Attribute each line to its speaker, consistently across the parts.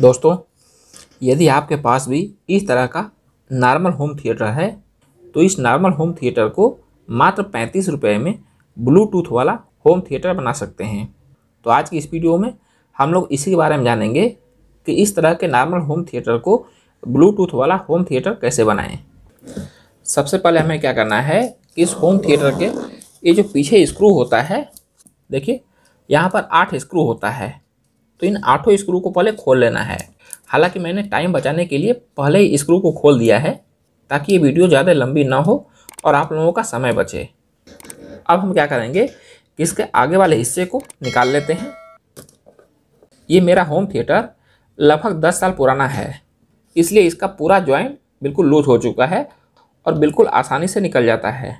Speaker 1: दोस्तों यदि आपके पास भी इस तरह का नॉर्मल होम थिएटर है तो इस नॉर्मल होम थिएटर को मात्र पैंतीस रुपये में ब्लूटूथ वाला होम थिएटर बना सकते हैं तो आज की इस वीडियो में हम लोग इसी के बारे में जानेंगे कि इस तरह के नॉर्मल होम थिएटर को ब्लूटूथ वाला होम थिएटर कैसे बनाएं सबसे पहले हमें क्या करना है इस होम थिएटर के ये जो पीछे स्क्रू होता है देखिए यहाँ पर आठ स्क्रू होता है तो इन आठों स्क्रू को पहले खोल लेना है हालांकि मैंने टाइम बचाने के लिए पहले ही स्क्रू को खोल दिया है ताकि ये वीडियो ज़्यादा लंबी ना हो और आप लोगों का समय बचे अब हम क्या करेंगे इसके आगे वाले हिस्से को निकाल लेते हैं ये मेरा होम थिएटर लगभग दस साल पुराना है इसलिए इसका पूरा ज्वाइंट बिल्कुल लूज हो चुका है और बिल्कुल आसानी से निकल जाता है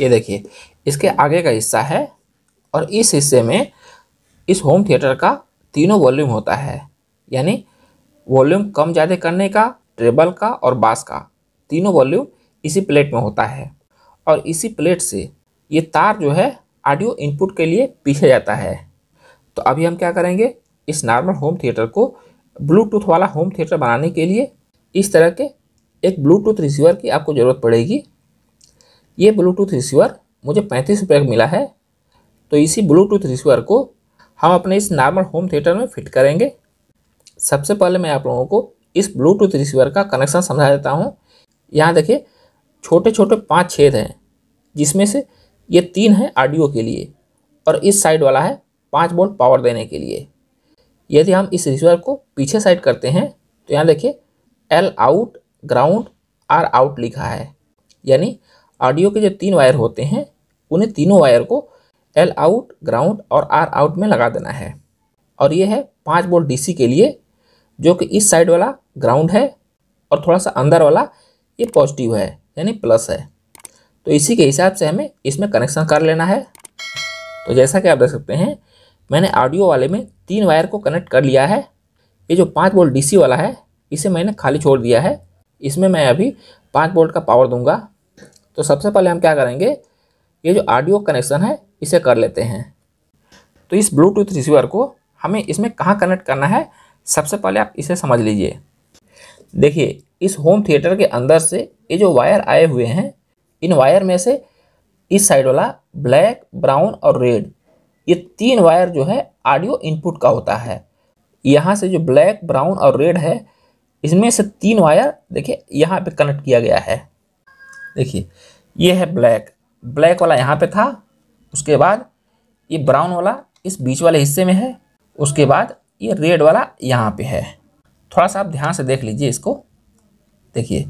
Speaker 1: ये देखिए इसके आगे का हिस्सा है और इस हिस्से में इस होम थिएटर का तीनों वॉल्यूम होता है यानी वॉल्यूम कम ज़्यादा करने का ट्रेबल का और बास का तीनों वॉल्यूम इसी प्लेट में होता है और इसी प्लेट से ये तार जो है ऑडियो इनपुट के लिए पीछे जाता है तो अभी हम क्या करेंगे इस नॉर्मल होम थिएटर को ब्लूटूथ वाला होम थिएटर बनाने के लिए इस तरह के एक ब्लूटूथ रिसीवर की आपको ज़रूरत पड़ेगी ये ब्लूटूथ रिसीवर मुझे पैंतीस रुपये का मिला है तो इसी ब्लूटूथ रिसीवर को हम अपने इस नॉर्मल होम थिएटर में फिट करेंगे सबसे पहले मैं आप लोगों को इस ब्लूटूथ रिसीवर का कनेक्शन समझा देता हूँ यहाँ देखिए छोटे छोटे पाँच छेद हैं जिसमें से ये तीन है ऑडियो के लिए और इस साइड वाला है पाँच बोल्ट पावर देने के लिए यदि हम इस रिसीवर को पीछे साइड करते हैं तो यहाँ देखिए L out ground R out लिखा है यानी ऑडियो के जो तीन वायर होते हैं उन्हें तीनों वायर को एल आउट ग्राउंड और आर आउट में लगा देना है और ये है पाँच बोल्ट डीसी के लिए जो कि इस साइड वाला ग्राउंड है और थोड़ा सा अंदर वाला ये पॉजिटिव है यानी प्लस है तो इसी के हिसाब से हमें इसमें कनेक्शन कर लेना है तो जैसा कि आप देख सकते हैं मैंने ऑडियो वाले में तीन वायर को कनेक्ट कर लिया है ये जो पाँच बोल्ट डीसी वाला है इसे मैंने खाली छोड़ दिया है इसमें मैं अभी पाँच बोल्ट का पावर दूंगा तो सबसे पहले हम क्या करेंगे ये जो ऑडियो कनेक्शन है इसे कर लेते हैं तो इस ब्लूटूथ रिसीवर को हमें इसमें कहाँ कनेक्ट करना है सबसे पहले आप इसे समझ लीजिए देखिए इस होम थिएटर के अंदर से ये जो वायर आए हुए हैं इन वायर में से इस साइड वाला ब्लैक ब्राउन और रेड ये तीन वायर जो है ऑडियो इनपुट का होता है यहाँ से जो ब्लैक ब्राउन और रेड है इसमें से तीन वायर देखिए यहाँ पे कनेक्ट किया गया है देखिए ये है ब्लैक ब्लैक वाला यहाँ पे था उसके बाद ये ब्राउन वाला इस बीच वाले हिस्से में है उसके बाद ये रेड वाला यहाँ पे है थोड़ा सा आप ध्यान से देख लीजिए इसको देखिए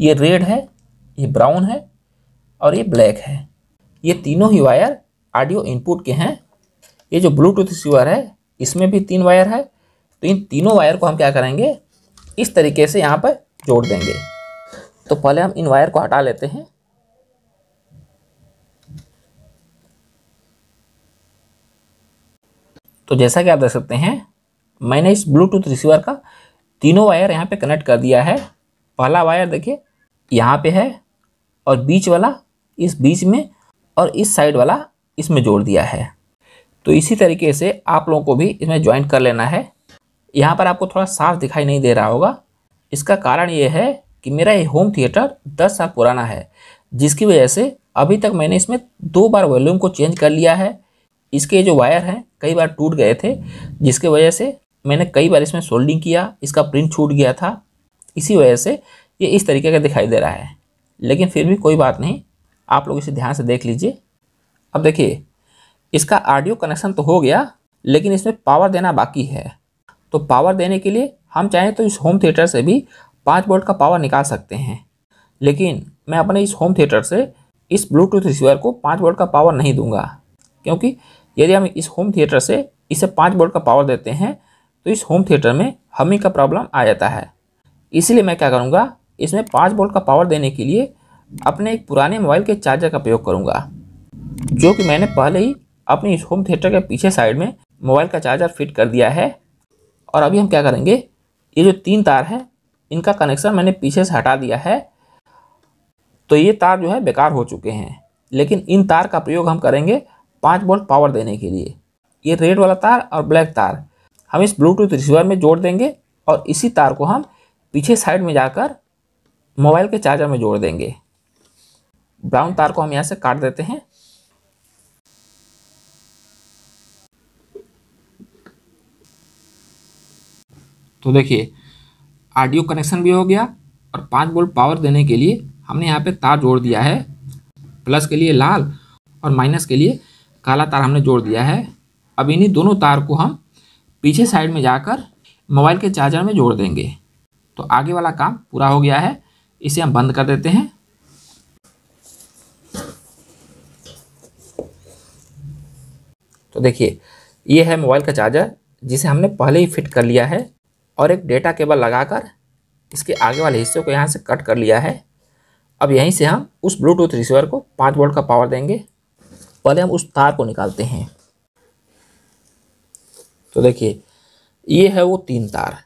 Speaker 1: ये रेड है ये ब्राउन है और ये ब्लैक है ये तीनों ही वायर ऑडियो इनपुट के हैं ये जो ब्लूटूथ रिसीवर है इसमें भी तीन वायर है तो इन तीनों वायर को हम क्या करेंगे इस तरीके से यहाँ पर जोड़ देंगे तो पहले हम इन वायर को हटा लेते हैं तो जैसा कि आप देख सकते हैं मैंने इस ब्लूटूथ रिसीवर का तीनों वायर यहाँ पे कनेक्ट कर दिया है पहला वायर देखिए यहाँ पे है और बीच वाला इस बीच में और इस साइड वाला इसमें जोड़ दिया है तो इसी तरीके से आप लोगों को भी इसमें ज्वाइंट कर लेना है यहाँ पर आपको थोड़ा साफ दिखाई नहीं दे रहा होगा इसका कारण ये है कि मेरा ये होम थिएटर दस साल पुराना है जिसकी वजह से अभी तक मैंने इसमें दो बार वॉल्यूम को चेंज कर लिया है इसके जो वायर हैं कई बार टूट गए थे जिसके वजह से मैंने कई बार इसमें सोल्डिंग किया इसका प्रिंट छूट गया था इसी वजह से ये इस तरीके का दिखाई दे रहा है लेकिन फिर भी कोई बात नहीं आप लोग इसे ध्यान से देख लीजिए अब देखिए इसका ऑडियो कनेक्शन तो हो गया लेकिन इसमें पावर देना बाकी है तो पावर देने के लिए हम चाहें तो इस होम थिएटर से भी पाँच वोल्ट का पावर निकाल सकते हैं लेकिन मैं अपने इस होम थिएटर से इस ब्लूटूथ रिसीवर को पाँच वोल्ट का पावर नहीं दूंगा क्योंकि यदि हम इस होम थिएटर से इसे पाँच बोल्ट का पावर देते हैं तो इस होम थिएटर में हमिंग का प्रॉब्लम आ जाता है इसीलिए मैं क्या करूँगा इसमें पाँच बोल्ट का पावर देने के लिए अपने एक पुराने मोबाइल के चार्जर का प्रयोग करूँगा जो कि मैंने पहले ही अपने इस होम थिएटर के पीछे साइड में मोबाइल का चार्जर फिट कर दिया है और अभी हम क्या करेंगे ये जो तीन तार हैं इनका कनेक्शन मैंने पीछे से हटा दिया है तो ये तार जो है बेकार हो चुके हैं लेकिन इन तार का प्रयोग हम करेंगे पाँच वोल्ट पावर देने के लिए ये रेड वाला तार और ब्लैक तार हम इस ब्लूटूथ रिसीवर में जोड़ देंगे और इसी तार को हम पीछे साइड में जाकर मोबाइल के चार्जर में जोड़ देंगे ब्राउन तार को हम यहाँ से काट देते हैं तो देखिए ऑडियो कनेक्शन भी हो गया और पाँच वोल्ट पावर देने के लिए हमने यहाँ पे तार जोड़ दिया है प्लस के लिए लाल और माइनस के लिए काला तार हमने जोड़ दिया है अब इन्हीं दोनों तार को हम पीछे साइड में जाकर मोबाइल के चार्जर में जोड़ देंगे तो आगे वाला काम पूरा हो गया है इसे हम बंद कर देते हैं तो देखिए ये है मोबाइल का चार्जर जिसे हमने पहले ही फिट कर लिया है और एक डेटा केबल लगाकर इसके आगे वाले हिस्से को यहाँ से कट कर लिया है अब यहीं से हम उस ब्लूटूथ रिसीवर को पाँच वोल्ट का पावर देंगे पहले हम उस तार को निकालते हैं तो देखिए ये है वो तीन तार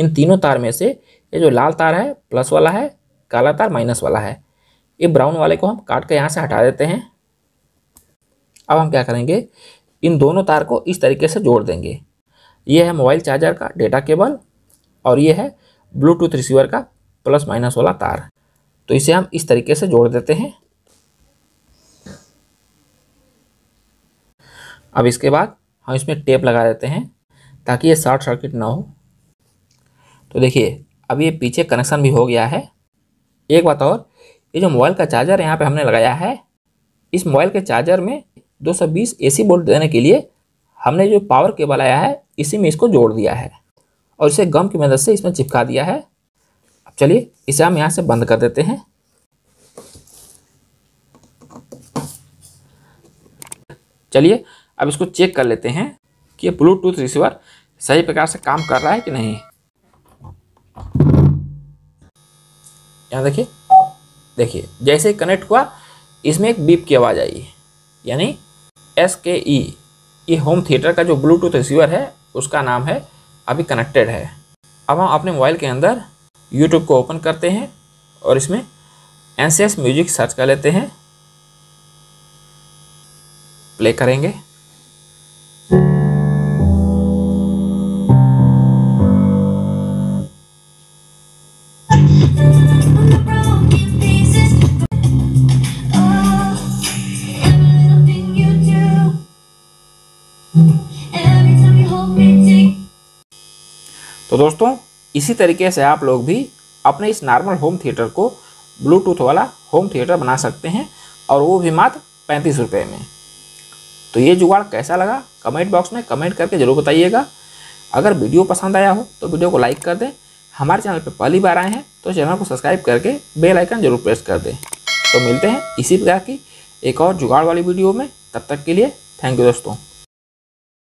Speaker 1: इन तीनों तार में से ये जो लाल तार है प्लस वाला है काला तार माइनस वाला है ये ब्राउन वाले को हम काट कर यहाँ से हटा देते हैं अब हम क्या करेंगे इन दोनों तार को इस तरीके से जोड़ देंगे ये है मोबाइल चार्जर का डेटा केबल और ये है ब्लूटूथ रिसीवर का प्लस माइनस वाला तार तो इसे हम इस तरीके से जोड़ देते हैं अब इसके बाद हम इसमें टेप लगा देते हैं ताकि ये शॉर्ट सर्किट ना हो तो देखिए अब ये पीछे कनेक्शन भी हो गया है एक बात और ये जो मोबाइल का चार्जर यहाँ पे हमने लगाया है इस मोबाइल के चार्जर में 220 सी वोल्ट देने के लिए हमने जो पावर केबल आया है इसी में इसको जोड़ दिया है और इसे गम की मदद से इसमें चिपका दिया है अब चलिए इसे हम यहाँ से बंद कर देते हैं चलिए अब इसको चेक कर लेते हैं कि ब्लूटूथ रिसीवर सही प्रकार से काम कर रहा है कि नहीं यहाँ देखिए देखिए जैसे कनेक्ट हुआ इसमें एक बीप की आवाज़ आई यानी एस के ई ये होम थिएटर का जो ब्लूटूथ रिसीवर है उसका नाम है अभी कनेक्टेड है अब हम अपने मोबाइल के अंदर यूट्यूब को ओपन करते हैं और इसमें एन म्यूजिक सर्च कर लेते हैं प्ले करेंगे तो दोस्तों इसी तरीके से आप लोग भी अपने इस नॉर्मल होम थिएटर को ब्लूटूथ वाला होम थिएटर बना सकते हैं और वो भी मात्र पैंतीस रुपये में तो ये जुगाड़ कैसा लगा कमेंट बॉक्स में कमेंट करके ज़रूर बताइएगा अगर वीडियो पसंद आया हो तो वीडियो को लाइक कर दें हमारे चैनल पर पहली बार आए हैं तो चैनल को सब्सक्राइब करके बेल आइकन जरूर प्रेस कर दें तो मिलते हैं इसी प्रकार की एक और जुगाड़ वाली वीडियो में तब तक के लिए थैंक यू दोस्तों